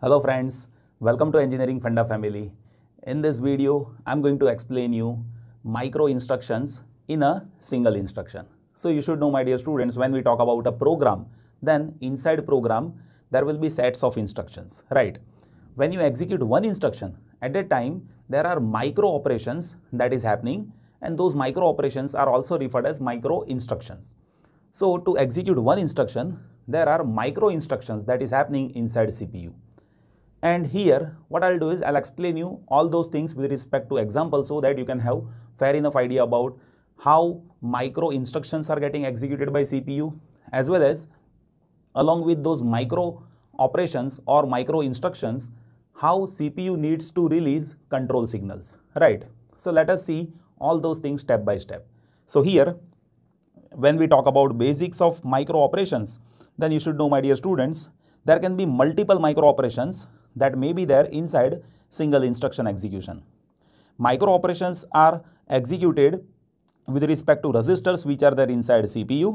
Hello friends, welcome to Engineering Funda family. In this video, I'm going to explain you micro instructions in a single instruction. So you should know my dear students, when we talk about a program, then inside program, there will be sets of instructions, right? When you execute one instruction at a time, there are micro operations that is happening and those micro operations are also referred as micro instructions. So to execute one instruction, there are micro instructions that is happening inside CPU. And here, what I'll do is I'll explain you all those things with respect to examples so that you can have fair enough idea about how micro instructions are getting executed by CPU as well as along with those micro operations or micro instructions, how CPU needs to release control signals, right? So let us see all those things step by step. So here, when we talk about basics of micro operations, then you should know, my dear students, there can be multiple micro operations that may be there inside single instruction execution. Micro operations are executed with respect to registers which are there inside CPU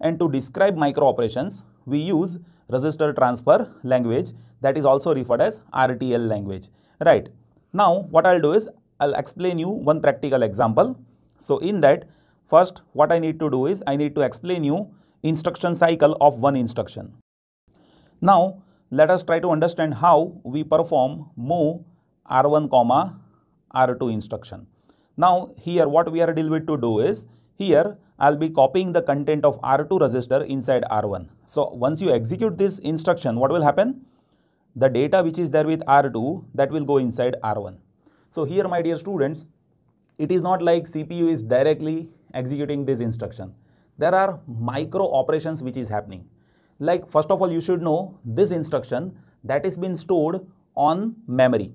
and to describe micro operations we use register transfer language that is also referred as RTL language. Right. Now what I'll do is I'll explain you one practical example. So in that first what I need to do is I need to explain you instruction cycle of one instruction. Now, let us try to understand how we perform move R1 comma R2 instruction. Now, here what we are dealing with to do is, here I'll be copying the content of R2 register inside R1. So, once you execute this instruction, what will happen? The data which is there with R2, that will go inside R1. So, here my dear students, it is not like CPU is directly executing this instruction. There are micro operations which is happening like first of all you should know this instruction that is been stored on memory.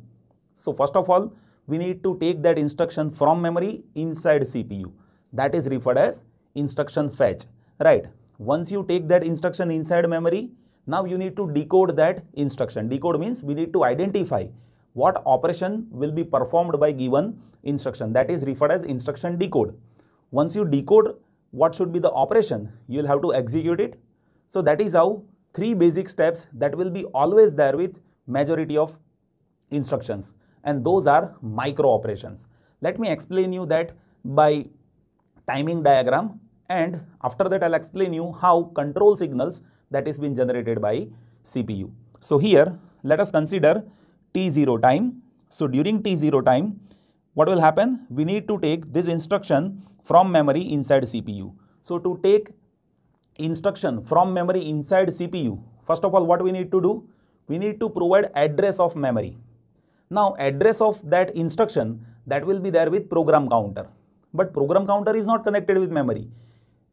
So first of all we need to take that instruction from memory inside CPU that is referred as instruction fetch right. Once you take that instruction inside memory now you need to decode that instruction. Decode means we need to identify what operation will be performed by given instruction that is referred as instruction decode. Once you decode what should be the operation, you will have to execute it so that is how three basic steps that will be always there with majority of instructions and those are micro operations. Let me explain you that by timing diagram and after that I'll explain you how control signals that is been generated by CPU. So here let us consider T0 time. So during T0 time what will happen? We need to take this instruction from memory inside CPU. So to take instruction from memory inside CPU, first of all what we need to do? We need to provide address of memory. Now address of that instruction that will be there with program counter. But program counter is not connected with memory.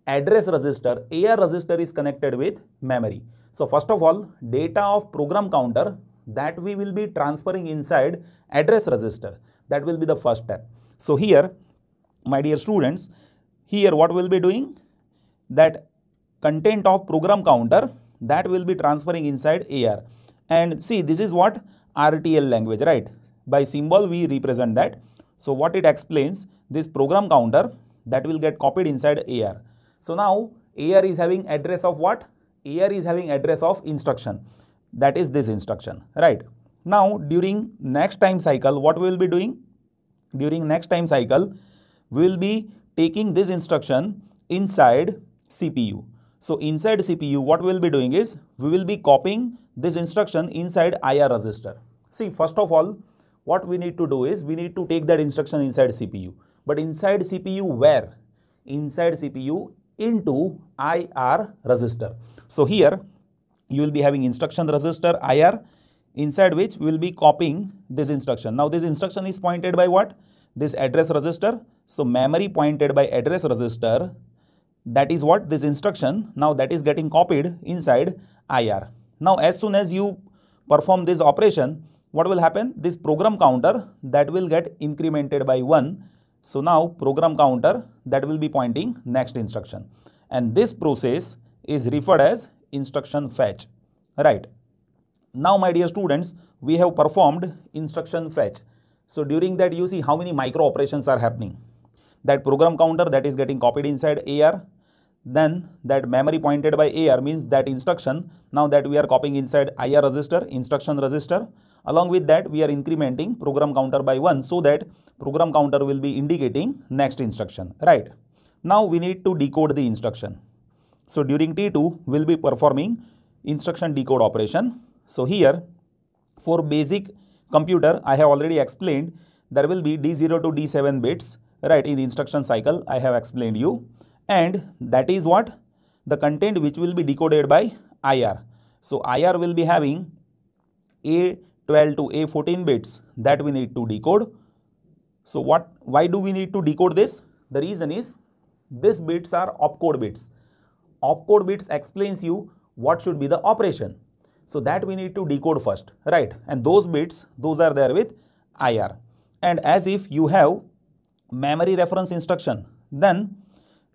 Address register, AR register is connected with memory. So first of all data of program counter that we will be transferring inside address register. That will be the first step. So here my dear students, here what we will be doing that content of program counter that will be transferring inside AR. And see, this is what RTL language, right? By symbol, we represent that. So what it explains, this program counter that will get copied inside AR. So now AR is having address of what? AR is having address of instruction. That is this instruction, right? Now during next time cycle, what we will be doing? During next time cycle, we will be taking this instruction inside CPU. So inside CPU, what we'll be doing is we will be copying this instruction inside IR register. See, first of all, what we need to do is we need to take that instruction inside CPU. But inside CPU where? Inside CPU into IR register. So here you will be having instruction register IR inside which we will be copying this instruction. Now this instruction is pointed by what? This address register. So memory pointed by address register that is what this instruction now that is getting copied inside IR. Now as soon as you perform this operation what will happen this program counter that will get incremented by 1. So now program counter that will be pointing next instruction and this process is referred as instruction fetch right. Now my dear students we have performed instruction fetch. So during that you see how many micro operations are happening that program counter that is getting copied inside AR then that memory pointed by AR means that instruction now that we are copying inside IR register instruction register along with that we are incrementing program counter by 1 so that program counter will be indicating next instruction right now we need to decode the instruction so during T2 we'll be performing instruction decode operation so here for basic computer I have already explained there will be D0 to D7 bits right in the instruction cycle I have explained you and that is what the content which will be decoded by IR. So IR will be having A12 to A14 bits that we need to decode. So what why do we need to decode this? The reason is these bits are opcode bits. Opcode bits explains you what should be the operation. So that we need to decode first, right? And those bits, those are there with IR. And as if you have memory reference instruction, then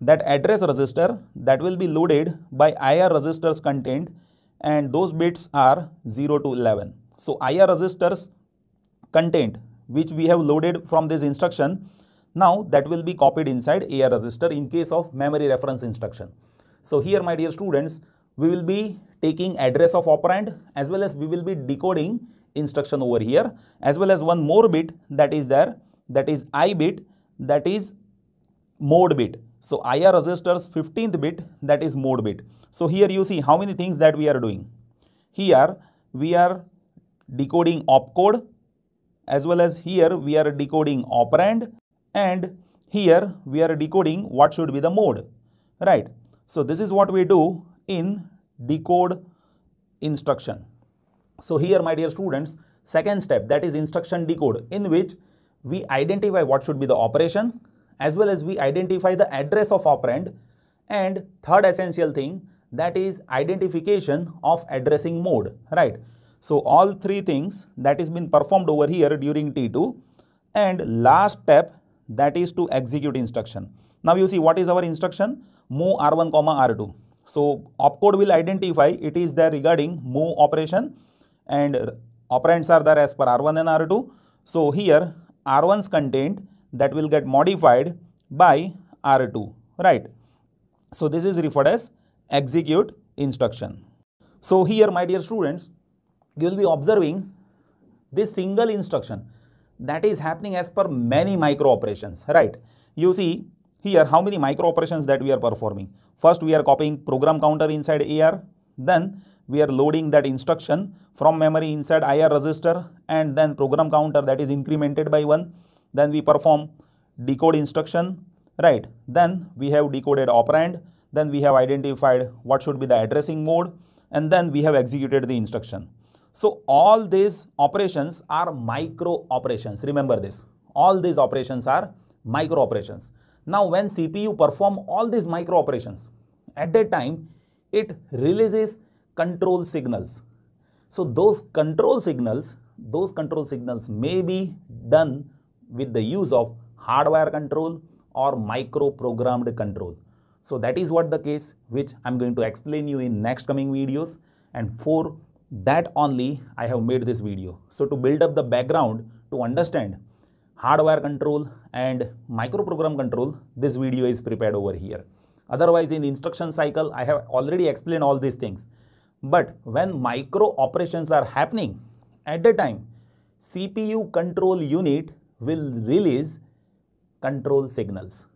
that address register that will be loaded by IR registers contained and those bits are 0 to 11. So IR registers contained which we have loaded from this instruction now that will be copied inside AR register in case of memory reference instruction. So here my dear students we will be taking address of operand as well as we will be decoding instruction over here as well as one more bit that is there that is I bit that is mode bit. So IR registers 15th bit that is mode bit. So here you see how many things that we are doing. Here we are decoding opcode as well as here we are decoding operand and here we are decoding what should be the mode, right? So this is what we do in decode instruction. So here my dear students, second step that is instruction decode in which we identify what should be the operation as well as we identify the address of operand and third essential thing that is identification of addressing mode, right? So, all three things that is been performed over here during T2 and last step that is to execute instruction. Now, you see what is our instruction? Move R1, comma R2. So, opcode will identify it is there regarding move operation and operands are there as per R1 and R2. So, here R1's content that will get modified by R2, right? So this is referred as execute instruction. So here, my dear students, you will be observing this single instruction that is happening as per many micro operations, right? You see here how many micro operations that we are performing. First, we are copying program counter inside AR. Then we are loading that instruction from memory inside IR register and then program counter that is incremented by 1. Then we perform decode instruction, right. Then we have decoded operand, then we have identified what should be the addressing mode and then we have executed the instruction. So all these operations are micro operations. Remember this, all these operations are micro operations. Now when CPU perform all these micro operations, at that time, it releases control signals. So those control signals, those control signals may be done with the use of hardware control or micro-programmed control. So that is what the case which I'm going to explain you in next coming videos and for that only I have made this video. So to build up the background to understand hardware control and microprogram control, this video is prepared over here. Otherwise in instruction cycle, I have already explained all these things. But when micro operations are happening, at the time, CPU control unit will release control signals.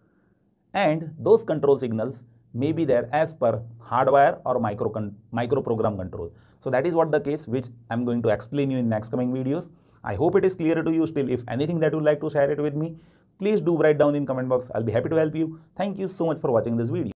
And those control signals may be there as per hardware or micro, micro program control. So that is what the case which I'm going to explain you in next coming videos. I hope it is clear to you still. If anything that you like to share it with me, please do write down in comment box. I'll be happy to help you. Thank you so much for watching this video.